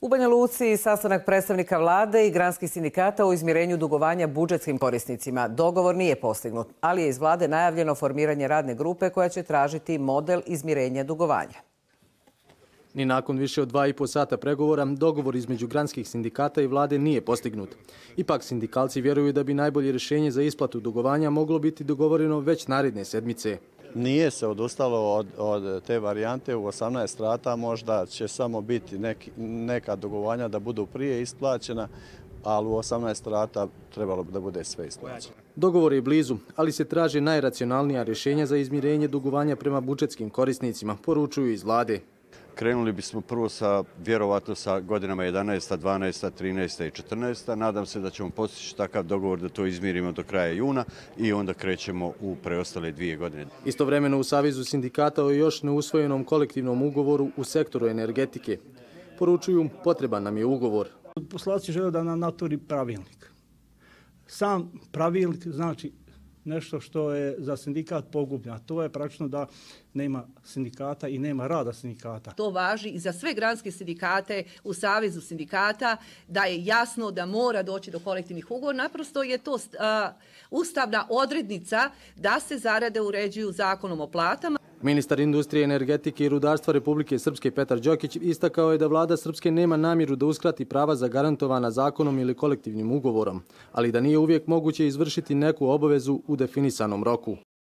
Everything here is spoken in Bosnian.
U Banja Luci sastanak predstavnika vlade i granskih sindikata o izmirenju dugovanja budžetskim korisnicima. Dogovor nije postignut, ali je iz vlade najavljeno formiranje radne grupe koja će tražiti model izmirenja dugovanja. Ni nakon više od dva i po sata pregovora, dogovor između granskih sindikata i vlade nije postignut. Ipak sindikalci vjeruju da bi najbolje rješenje za isplatu dugovanja moglo biti dogovoreno već naredne sedmice nije se odustalo od, te varijante u 18 rata, možda će samo biti nek, neka dogovanja da budu prije isplaćena, ali u 18 rata trebalo bi da bude sve isplaćeno. Dogovor je blizu, ali se traže najracionalnija rješenja za izmirenje dugovanja prema budžetskim korisnicima, poručuju iz vlade krenuli bismo prvo sa, vjerovatno, sa godinama 11., 12., 13. i 14. Nadam se da ćemo postići takav dogovor da to izmirimo do kraja juna i onda krećemo u preostale dvije godine. Istovremeno u Savizu sindikata o još neusvojenom kolektivnom ugovoru u sektoru energetike. Poručuju, potreban nam je ugovor. Poslaci žele da nam naturi pravilnik. Sam pravilnik znači nešto što je za sindikat pogubno, a To je praktično da nema sindikata i nema rada sindikata. To važi i za sve granske sindikate u Savezu sindikata da je jasno da mora doći do kolektivnih ugovora. Naprosto je to ustavna odrednica da se zarade uređuju zakonom o platama. Ministar industrije, energetike i rudarstva Republike Srpske Petar Đokić istakao je da vlada Srpske nema namjeru da uskrati prava zagarantovana zakonom ili kolektivnim ugovorom, ali da nije uvijek moguće izvršiti neku obavezu u definisanom roku.